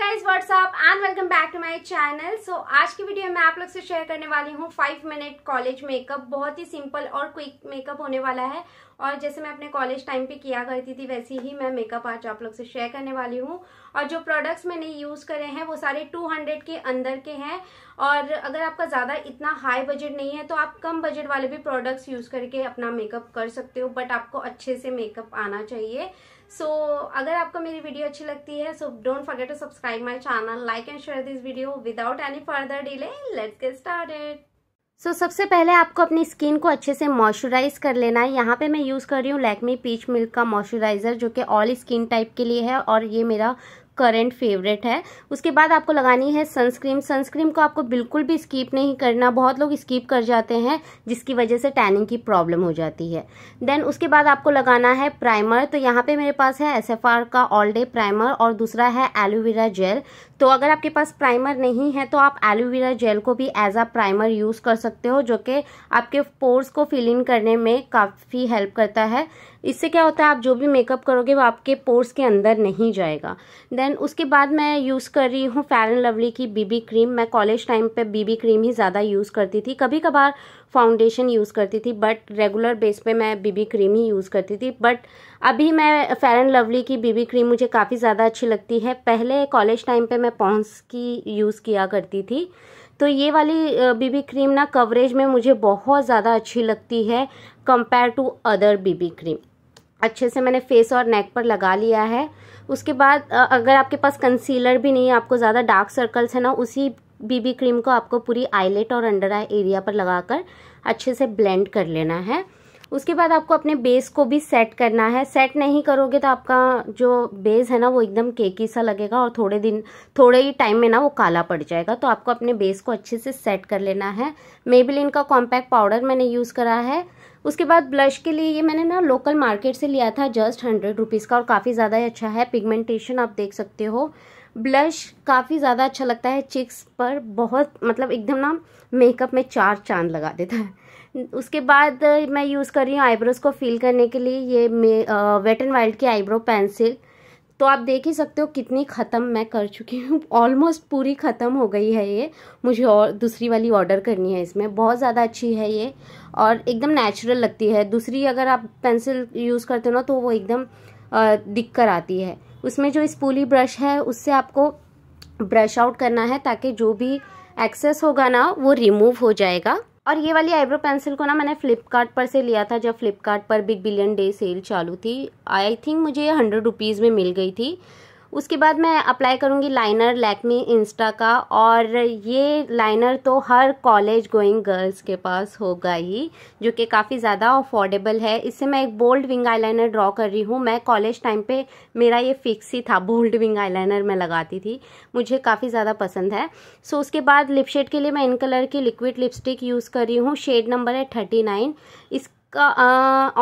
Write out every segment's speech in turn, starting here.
Guys what's up and welcome back to my channel so आज की video में आप लोग से शेयर करने वाली हूँ फाइव मिनट कॉलेज मेकअप बहुत ही सिंपल और क्विक मेकअप होने वाला है और जैसे मैं अपने कॉलेज टाइम पे किया करती थी वैसे ही मैं मेकअप आज आप लोग से शेयर करने वाली हूँ और जो प्रोडक्ट्स मैंने यूज़ करे हैं वो सारे 200 के अंदर के हैं और अगर आपका ज़्यादा इतना हाई बजट नहीं है तो आप कम बजट वाले भी प्रोडक्ट्स यूज़ करके अपना मेकअप कर सकते हो बट आपको अच्छे से मेकअप आना चाहिए सो so, अगर आपको मेरी वीडियो अच्छी लगती है so don't forget to subscribe subscribe my channel, like and share this video. Without any further delay, let's get started. So so, सबसे पहले आपको अपनी स्किन को अच्छे से मॉइस्चराइज कर लेना है यहाँ पे मैं यूज़ कर रही हूँ लैकमी पीच मिल्क का मॉइस्चराइज़र जो कि ऑल स्किन टाइप के लिए है और ये मेरा करंट फेवरेट है उसके बाद आपको लगानी है सनस्क्रीम सनस्क्रीम को आपको बिल्कुल भी स्कीप नहीं करना बहुत लोग स्कीप कर जाते हैं जिसकी वजह से टैनिंग की प्रॉब्लम हो जाती है देन उसके बाद आपको लगाना है प्राइमर तो यहाँ पे मेरे पास है एस का ऑल डे प्राइमर और दूसरा है एलोवेरा जेल तो अगर आपके पास प्राइमर नहीं है तो आप एलोवेरा जेल को भी एज आ प्राइमर यूज़ कर सकते हो जो कि आपके पोर्स को फिल इन करने में काफ़ी हेल्प करता है इससे क्या होता है आप जो भी मेकअप करोगे वो आपके पोर्स के अंदर नहीं जाएगा देन उसके बाद मैं यूज़ कर रही हूँ फेयर एंड लवली की बीबी क्रीम मैं कॉलेज टाइम पे बीबी क्रीम ही ज़्यादा यूज़ करती थी कभी कभार फाउंडेशन यूज़ करती थी बट रेगुलर बेस पे मैं बीबी क्रीम ही यूज़ करती थी बट अभी मैं फेयर एंड लवली की बीबी क्रीम मुझे काफ़ी ज़्यादा अच्छी लगती है पहले कॉलेज टाइम पे मैं पॉन्स की यूज़ किया करती थी तो ये वाली बीबी क्रीम ना कवरेज में मुझे बहुत ज़्यादा अच्छी लगती है compare to other BB cream अच्छे से मैंने फेस और नेक पर लगा लिया है उसके बाद अगर आपके पास कंसीलर भी नहीं है आपको ज़्यादा डार्क सर्कल्स है ना उसी बीबी क्रीम को आपको पूरी आईलेट और अंडर आई एरिया पर लगाकर अच्छे से ब्लेंड कर लेना है उसके बाद आपको अपने बेस को भी सेट करना है सेट नहीं करोगे तो आपका जो बेस है ना वो एकदम केकी सा लगेगा और थोड़े दिन थोड़े ही टाइम में ना वो काला पड़ जाएगा तो आपको अपने बेस को अच्छे से सेट कर लेना है बिल का कॉम्पैक्ट पाउडर मैंने यूज़ करा है उसके बाद ब्लश के लिए ये मैंने ना लोकल मार्केट से लिया था जस्ट हंड्रेड रुपीज़ का और काफ़ी ज़्यादा ही अच्छा है पिगमेंटेशन आप देख सकते हो ब्लश काफ़ी ज़्यादा अच्छा लगता है चिक्स पर बहुत मतलब एकदम ना मेकअप में चार चांद लगा देता है उसके बाद मैं यूज़ कर रही हूँ आईब्रोज़ को फिल करने के लिए ये मे वेट एंड वाइल्ड की आईब्रो पेंसिल तो आप देख ही सकते हो कितनी ख़त्म मैं कर चुकी हूँ ऑलमोस्ट पूरी ख़त्म हो गई है ये मुझे और दूसरी वाली ऑर्डर करनी है इसमें बहुत ज़्यादा अच्छी है ये और एकदम नेचुरल लगती है दूसरी अगर आप पेंसिल यूज़ करते हो ना तो वो एकदम दिख कर आती है उसमें जो स्पूली ब्रश है उससे आपको ब्रश आउट करना है ताकि जो भी एक्सेस होगा ना वो रिमूव हो जाएगा और ये वाली आईब्रो पेंसिल को ना मैंने फ्लिपकार्ट पर से लिया था जब फ्लिपकार्ट पर बिग बिलियन डे सेल चालू थी आई थिंक मुझे ये हंड्रेड रुपीज़ में मिल गई थी उसके बाद मैं अप्लाई करूँगी लाइनर लैकमी इंस्टा का और ये लाइनर तो हर कॉलेज गोइंग गर्ल्स के पास होगा ही जो कि काफ़ी ज़्यादा अफोर्डेबल है इससे मैं एक बोल्ड विंग आईलाइनर ड्रॉ कर रही हूँ मैं कॉलेज टाइम पे मेरा ये फिक्स ही था बोल्ड विंग आईलाइनर मैं लगाती थी मुझे काफ़ी ज़्यादा पसंद है सो उसके बाद लिपशेड के लिए मैं इन कलर की लिक्विड लिपस्टिक यूज़ कर रही हूँ शेड नंबर है थर्टी नाइन इसका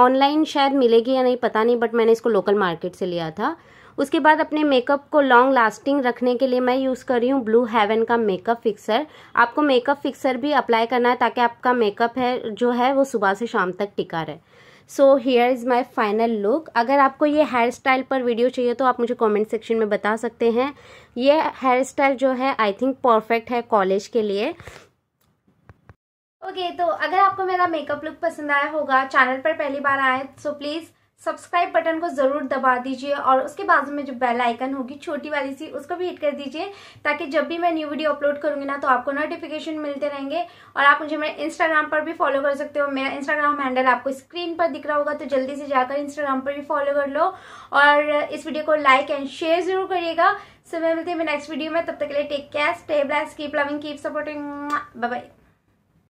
ऑनलाइन शायद मिलेगी या नहीं पता नहीं बट मैंने इसको लोकल मार्केट से लिया था उसके बाद अपने मेकअप को लॉन्ग लास्टिंग रखने के लिए मैं यूज़ कर रही हूँ ब्लू हेवन का मेकअप फिक्सर आपको मेकअप फिक्सर भी अप्लाई करना है ताकि आपका मेकअप है जो है वो सुबह से शाम तक टिका रहे so hair is my final look अगर आपको ये हेयर स्टाइल पर वीडियो चाहिए तो आप मुझे कॉमेंट सेक्शन में बता सकते हैं ये हेयर स्टाइल जो है आई थिंक परफेक्ट है कॉलेज के लिए ओके okay, तो अगर आपको मेरा मेकअप लुक पसंद आया होगा चैनल पर पहली बार आए तो प्लीज़ सब्सक्राइब बटन को ज़रूर दबा दीजिए और उसके बाद में जो बेल आइकन होगी छोटी वाली सी उसको भी हिट कर दीजिए ताकि जब भी मैं न्यू वीडियो अपलोड करूँगी ना तो आपको नोटिफिकेशन मिलते रहेंगे और आप मुझे मेरे इंस्टाग्राम पर भी फॉलो कर सकते हो मेरा इंस्टाग्राम हैंडल आपको स्क्रीन पर दिख रहा होगा तो जल्दी से जाकर इंस्टाग्राम पर भी फॉलो कर लो और इस वीडियो को लाइक एंड शेयर ज़रूर करिएगा सो मैं मिलती हूँ नेक्स्ट वीडियो में तब तक के लिए take care stay blessed keep loving keep supporting bye